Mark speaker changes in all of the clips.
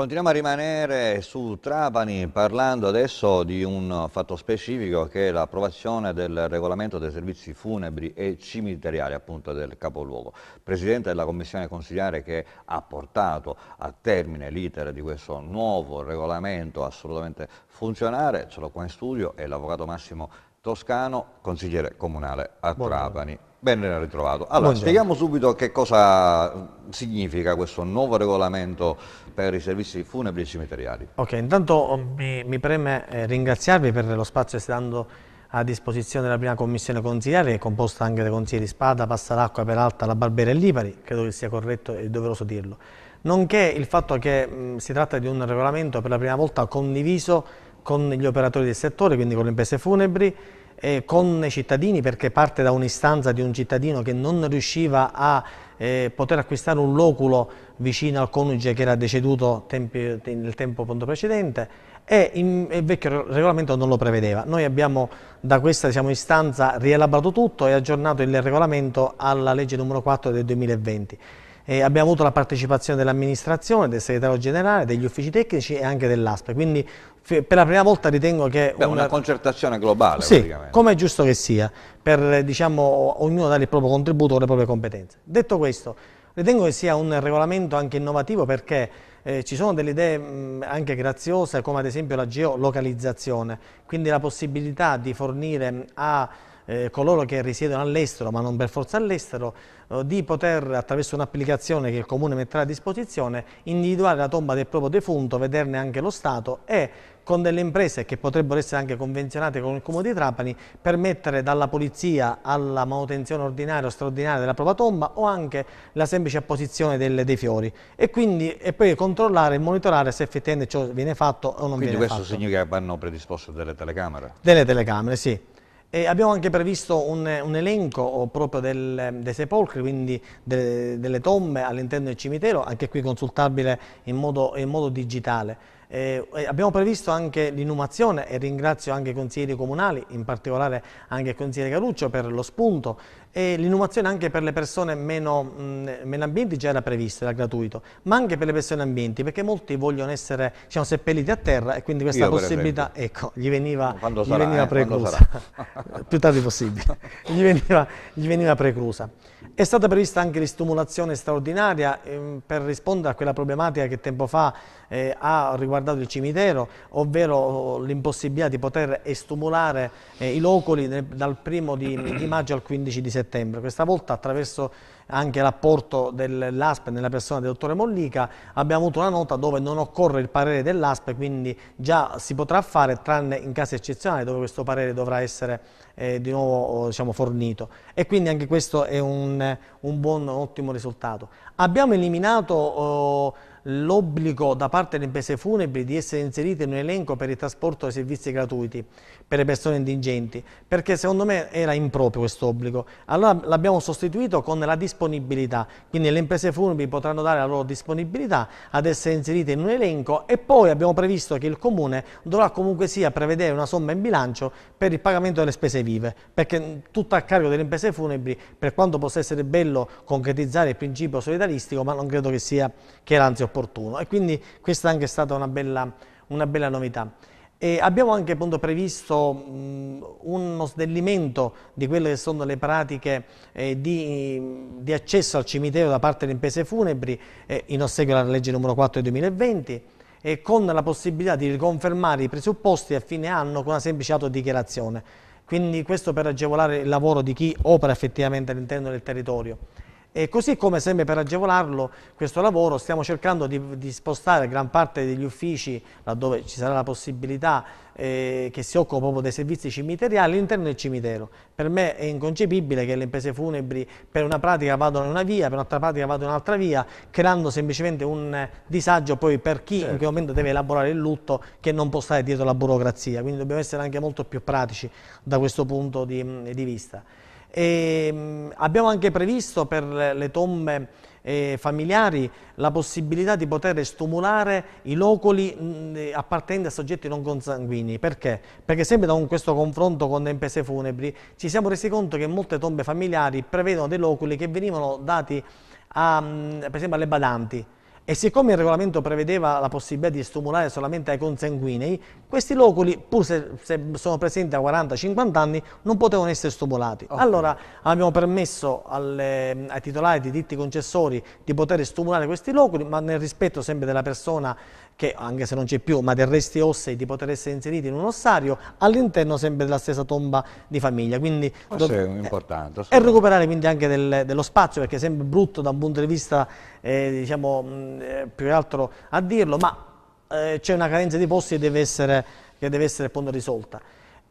Speaker 1: Continuiamo a rimanere su Trapani parlando adesso di un fatto specifico che è l'approvazione del regolamento dei servizi funebri e cimiteriali appunto del capoluogo. Presidente della commissione consigliare che ha portato a termine l'iter di questo nuovo regolamento assolutamente funzionale, ce l'ho qua in studio, è l'avvocato Massimo Toscano, consigliere comunale a Buongiorno. Trapani. Ben ritrovato. Allora, Buongiorno. spieghiamo subito che cosa significa questo nuovo regolamento per i servizi funebri e cimiteriali.
Speaker 2: Ok, intanto oh, mi, mi preme eh, ringraziarvi per lo spazio che state dando a disposizione della prima commissione consigliare, composta anche dai consiglieri Spada, Passaracqua, Peralta, La Barbera e Lipari, credo che sia corretto e doveroso dirlo. Nonché il fatto che mh, mm, si tratta di un regolamento per la prima volta condiviso con gli operatori del settore, quindi con le imprese funebri, eh, con i cittadini perché parte da un'istanza di un cittadino che non riusciva a eh, poter acquistare un loculo vicino al coniuge che era deceduto tempi, nel tempo precedente e in, il vecchio regolamento non lo prevedeva. Noi abbiamo da questa diciamo, istanza rielaborato tutto e aggiornato il regolamento alla legge numero 4 del 2020. E abbiamo avuto la partecipazione dell'amministrazione, del segretario generale, degli uffici tecnici e anche dell'ASPE, quindi per la prima volta ritengo che... Beh, un... una
Speaker 1: concertazione globale sì,
Speaker 2: come è giusto che sia, per diciamo, ognuno dare il proprio contributo con le proprie competenze. Detto questo, ritengo che sia un regolamento anche innovativo perché eh, ci sono delle idee mh, anche graziose come ad esempio la geolocalizzazione, quindi la possibilità di fornire a eh, coloro che risiedono all'estero, ma non per forza all'estero, eh, di poter attraverso un'applicazione che il Comune metterà a disposizione individuare la tomba del proprio defunto, vederne anche lo stato e con delle imprese che potrebbero essere anche convenzionate con il Comune di Trapani, permettere dalla polizia alla manutenzione ordinaria o straordinaria della propria tomba o anche la semplice apposizione delle, dei fiori e, quindi, e poi controllare e monitorare se effettivamente ciò viene fatto o non quindi viene fatto. Quindi questo
Speaker 1: significa che vanno predisposte delle telecamere?
Speaker 2: Delle telecamere, sì. E abbiamo anche previsto un, un elenco oh, proprio del, dei sepolcri, quindi de, delle tombe all'interno del cimitero, anche qui consultabile in modo, in modo digitale. Eh, abbiamo previsto anche l'inumazione e ringrazio anche i consiglieri comunali, in particolare anche il consigliere Caruccio per lo spunto e l'inumazione anche per le persone meno, mh, meno, ambienti già era prevista, era gratuito, ma anche per le persone ambienti, perché molti vogliono essere diciamo, seppelliti a terra e quindi questa Io, possibilità ecco, gli veniva, gli sarà, veniva eh, preclusa, più tardi possibile, gli veniva, gli veniva, preclusa. È stata prevista anche l'istumulazione straordinaria ehm, per rispondere a quella problematica che tempo fa eh, ha riguardato il cimitero, ovvero oh, l'impossibilità di poter estumulare eh, i locoli nel, dal primo di, di maggio al 15 di settembre settembre, questa volta attraverso anche l'apporto dell'ASPE nella persona del dottore Mollica, abbiamo avuto una nota dove non occorre il parere dell'ASPE, quindi già si potrà fare tranne in casi eccezionali dove questo parere dovrà essere eh, di nuovo oh, diciamo, fornito e quindi anche questo è un, un buon, un ottimo risultato. Abbiamo eliminato... Eh, l'obbligo da parte delle imprese funebri di essere inserite in un elenco per il trasporto dei servizi gratuiti per le persone indigenti, perché secondo me era improprio questo obbligo. Allora l'abbiamo sostituito con la disponibilità, quindi le imprese funebri potranno dare la loro disponibilità ad essere inserite in un elenco e poi abbiamo previsto che il Comune dovrà comunque sia prevedere una somma in bilancio per il pagamento delle spese vive, perché tutto a carico delle imprese funebri, per quanto possa essere bello concretizzare il principio solidaristico, ma non credo che sia che era anzi opportuno e quindi questa è anche stata una bella, una bella novità. E abbiamo anche appunto, previsto mh, uno snellimento di quelle che sono le pratiche eh, di, di, accesso al cimitero da parte delle imprese funebri eh, in ossequio alla legge numero 4 del 2020 e con la possibilità di riconfermare i presupposti a fine anno con una semplice autodichiarazione. Quindi questo per agevolare il lavoro di chi opera effettivamente all'interno del territorio. E così come sempre per agevolarlo questo lavoro stiamo cercando di, di spostare gran parte degli uffici laddove ci sarà la possibilità eh, che si occupa proprio dei servizi cimiteriali all'interno del cimitero. Per me è inconcepibile che le imprese funebri per una pratica vadano in una via, per un'altra pratica vadano in un'altra via, creando semplicemente un disagio poi per chi certo. in quel certo. momento deve elaborare il lutto che non può stare dietro la burocrazia. Quindi dobbiamo essere anche molto più pratici da questo punto di, di vista. E ehm, abbiamo anche previsto per le tombe eh, familiari la possibilità di poter stimolare i loculi mm, eh, appartenenti a soggetti non consanguini. Perché? Perché sempre da un, questo confronto con le imprese funebri ci siamo resi conto che molte tombe familiari prevedono dei loculi che venivano dati a, mm, per esempio alle badanti, e siccome il regolamento prevedeva la possibilità di stimolare solamente ai consanguinei, questi loculi, pur se, se sono presenti a 40-50 anni, non potevano essere stimolati. Okay. Allora abbiamo permesso alle, ai titolari di diritti concessori di poter stimolare questi loculi, ma nel rispetto sempre della persona che, anche se non c'è più, ma dei resti ossei, di poter essere inseriti in un ossario, all'interno sempre della stessa tomba di famiglia. Quindi, Questo è
Speaker 1: importante. E
Speaker 2: recuperare quindi anche del, dello spazio, perché è sempre brutto da un punto di vista, eh, diciamo mh, eh, più che altro a dirlo, ma eh, c'è una carenza di posti che deve essere, che deve essere risolta.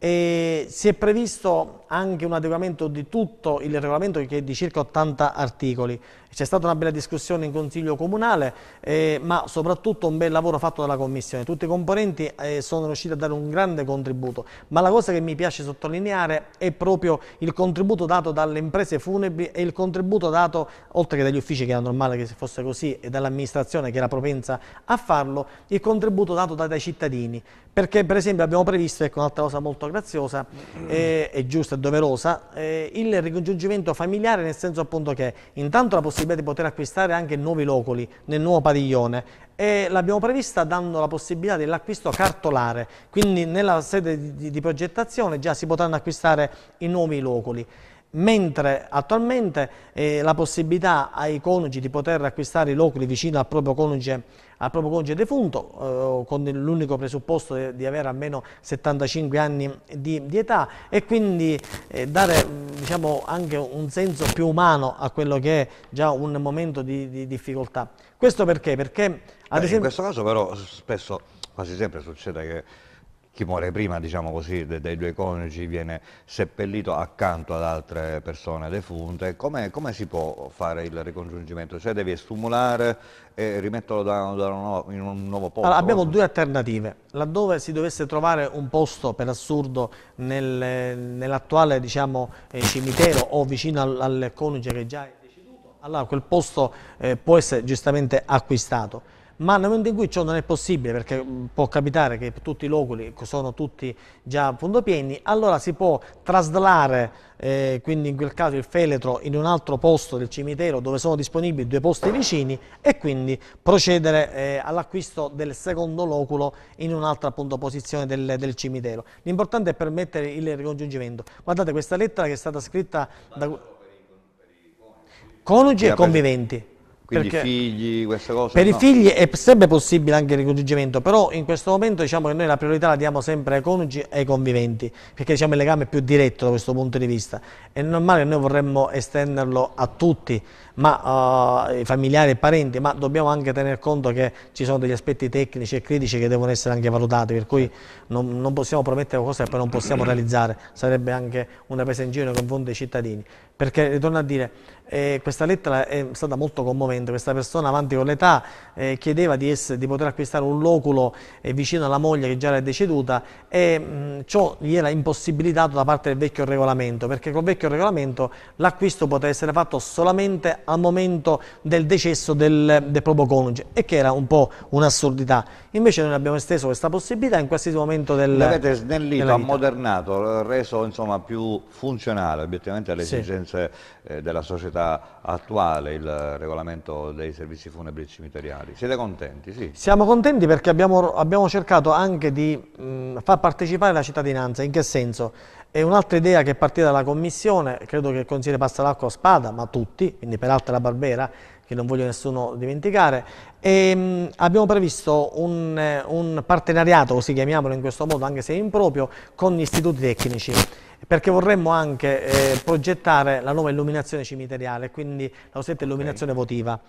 Speaker 2: E si è previsto anche un adeguamento di tutto il regolamento che è di circa 80 articoli. C'è stata una bella discussione in Consiglio Comunale, eh, ma soprattutto un bel lavoro fatto dalla Commissione. Tutti i componenti eh, sono riusciti a dare un grande contributo, ma la cosa che mi piace sottolineare è proprio il contributo dato dalle imprese funebri e il contributo dato, oltre che dagli uffici che era normale che fosse così, e dall'amministrazione che era propensa a farlo, il contributo dato dai cittadini. Perché per esempio abbiamo previsto, ecco un'altra cosa molto graziosa eh, è giusta e doverosa, eh, il ricongiungimento familiare nel senso appunto che intanto la possibilità di poter acquistare anche nuovi locoli nel nuovo padiglione e l'abbiamo prevista dando la possibilità dell'acquisto cartolare, quindi nella sede di, di, di progettazione già si potranno acquistare i nuovi locoli mentre attualmente eh, la possibilità ai coniugi di poter acquistare i locali vicino al proprio coniuge, al proprio coniuge defunto, eh, con l'unico presupposto di, di, avere almeno 75 anni di, di età e quindi eh, dare mm, diciamo, anche un senso più umano a quello che è già un momento di, di difficoltà. Questo perché? Perché ad Beh, esempio... In questo
Speaker 1: caso però spesso, quasi sempre succede che chi muore prima, diciamo così, dei, due coniugi viene seppellito accanto ad altre persone defunte. Come, come si può fare il ricongiungimento? Cioè devi estumulare e rimetterlo da, da un, in un nuovo posto? Allora, abbiamo due
Speaker 2: alternative. Laddove si dovesse trovare un posto, per assurdo, nel, nell'attuale diciamo, eh, cimitero o vicino al, al coniuge che già è deceduto, allora quel posto eh, può essere giustamente acquistato ma nel momento in cui ciò non è possibile, perché può capitare che tutti i loculi sono tutti già appunto pieni, allora si può traslare, eh, quindi in quel caso il feletro, in un altro posto del cimitero dove sono disponibili due posti vicini e quindi procedere eh, all'acquisto del secondo loculo in un'altra appunto posizione del, del cimitero. L'importante è permettere il ricongiungimento. Guardate questa lettera che è stata scritta da... Coniugi e conviventi. Quindi Perché figli, questa
Speaker 1: cosa? Per no. i figli
Speaker 2: è sempre possibile anche il ricongiungimento, però in questo momento diciamo che noi la priorità la diamo sempre ai coniugi e ai conviventi, perché diciamo, il legame è più diretto da questo punto di vista. È normale che noi vorremmo estenderlo a tutti, ma uh, i familiari e i parenti, ma dobbiamo anche tener conto che ci sono degli aspetti tecnici e critici che devono essere anche valutati, per cui certo. non, non possiamo promettere cose che poi non possiamo realizzare, sarebbe anche una presa in giro nei confronti dei cittadini perché ritorno eh, a dire, eh, questa lettera è stata molto commovente, questa persona avanti con l'età eh, chiedeva di, essere, di, poter acquistare un loculo eh, vicino alla moglie che già era deceduta e mh, ciò gli era impossibilitato da parte del vecchio regolamento, perché col vecchio regolamento l'acquisto poteva essere fatto solamente al momento del decesso del, del proprio coniuge e che era un po' un'assurdità. Invece noi abbiamo esteso questa possibilità in qualsiasi momento del... L'avete snellito,
Speaker 1: ammodernato, reso insomma, più funzionale obiettivamente alle sì. esigenze esigenze eh, della società attuale il regolamento dei servizi funebri cimiteriali. Siete contenti? Sì.
Speaker 2: Siamo contenti perché abbiamo, abbiamo cercato anche di mh, mm, far partecipare la cittadinanza, in che senso? È un'altra idea che è partita dalla commissione, credo che il consigliere Passalacco a spada, ma tutti, quindi peraltro la Barbera, che non voglio nessuno dimenticare, e, mm, abbiamo previsto un, eh, un partenariato, così chiamiamolo in questo modo, anche se improprio, con gli istituti tecnici perché vorremmo anche eh, progettare la nuova illuminazione cimiteriale, quindi la cosiddetta illuminazione okay. votiva.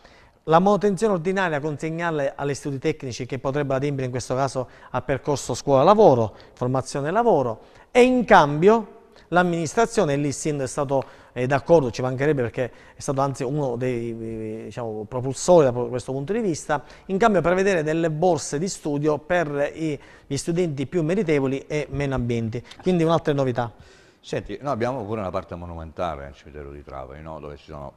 Speaker 2: La manutenzione ordinaria consegnarla agli studi tecnici che potrebbero adempiere in questo caso al percorso scuola-lavoro, formazione-lavoro e in cambio l'amministrazione, lì il è stato eh, d'accordo, ci mancherebbe perché è stato anzi uno dei eh, diciamo, propulsori da questo punto di vista, in cambio prevedere delle borse di studio per gli studenti più meritevoli
Speaker 1: e meno ambienti, quindi un'altra novità. Senti, noi abbiamo pure una parte monumentale nel cimitero di Trapani, no? dove ci sono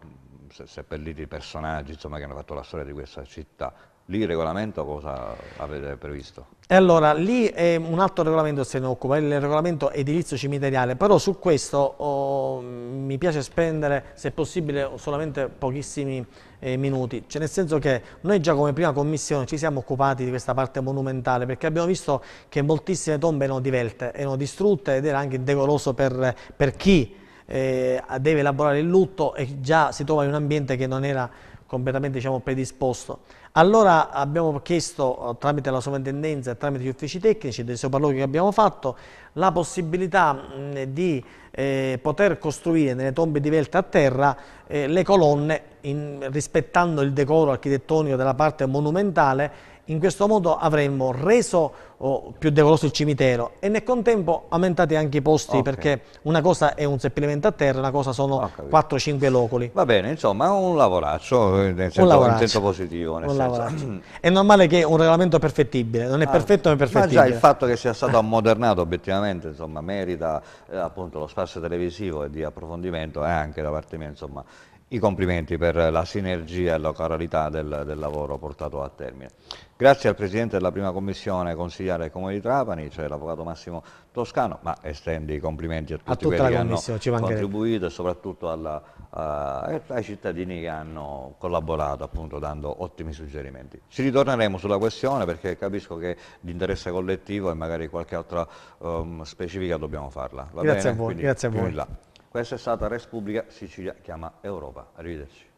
Speaker 1: seppelliti se personaggi insomma, che hanno fatto la storia di questa città. Lì il regolamento cosa avete previsto?
Speaker 2: Allora, lì è un altro regolamento che se ne occupa, il regolamento edilizio cimiteriale, però su questo oh, mi piace spendere, se possibile, solamente pochissimi eh, minuti, cioè nel senso che noi già come prima commissione ci siamo occupati di questa parte monumentale, perché abbiamo visto che moltissime tombe erano divelte, erano distrutte ed era anche indecoroso per, per chi eh, deve elaborare il lutto e già si trova in un ambiente che non era completamente diciamo, predisposto. Allora abbiamo chiesto eh, tramite la sovrintendenza e tramite gli uffici tecnici dei sopralluoghi che abbiamo fatto la possibilità mh, di eh, poter costruire nelle tombe diverte a terra eh, le colonne in, rispettando il decoro architettonico della parte monumentale in questo modo avremmo reso oh, più decoroso il cimitero e nel contempo aumentati anche i posti okay. perché una cosa è un seppellimento a terra, una cosa sono 4-5 locoli.
Speaker 1: Va bene, insomma, un lavoraccio eh, nel senso, positivo. Nel senso.
Speaker 2: è normale che un regolamento è perfettibile, non è ah, perfetto ma è perfettibile. Ma già il fatto
Speaker 1: che sia stato ammodernato obiettivamente insomma, merita eh, appunto lo spazio televisivo e di approfondimento eh, anche da parte mia. Insomma, i complimenti per la sinergia e la coralità del, del, lavoro portato a termine. Grazie al Presidente della Prima Commissione, del Comune di Trapani, cioè l'Avvocato Massimo Toscano, ma estendi i complimenti a tutti a quelli che hanno contribuito e soprattutto alla, a, ai cittadini che hanno collaborato appunto dando ottimi suggerimenti. Ci ritorneremo sulla questione perché capisco che l'interesse collettivo e magari qualche altra um, specifica dobbiamo farla. Grazie a, voi, grazie a voi, grazie a voi. Questa è stata Respubblica Sicilia chiama Europa. Arrivederci.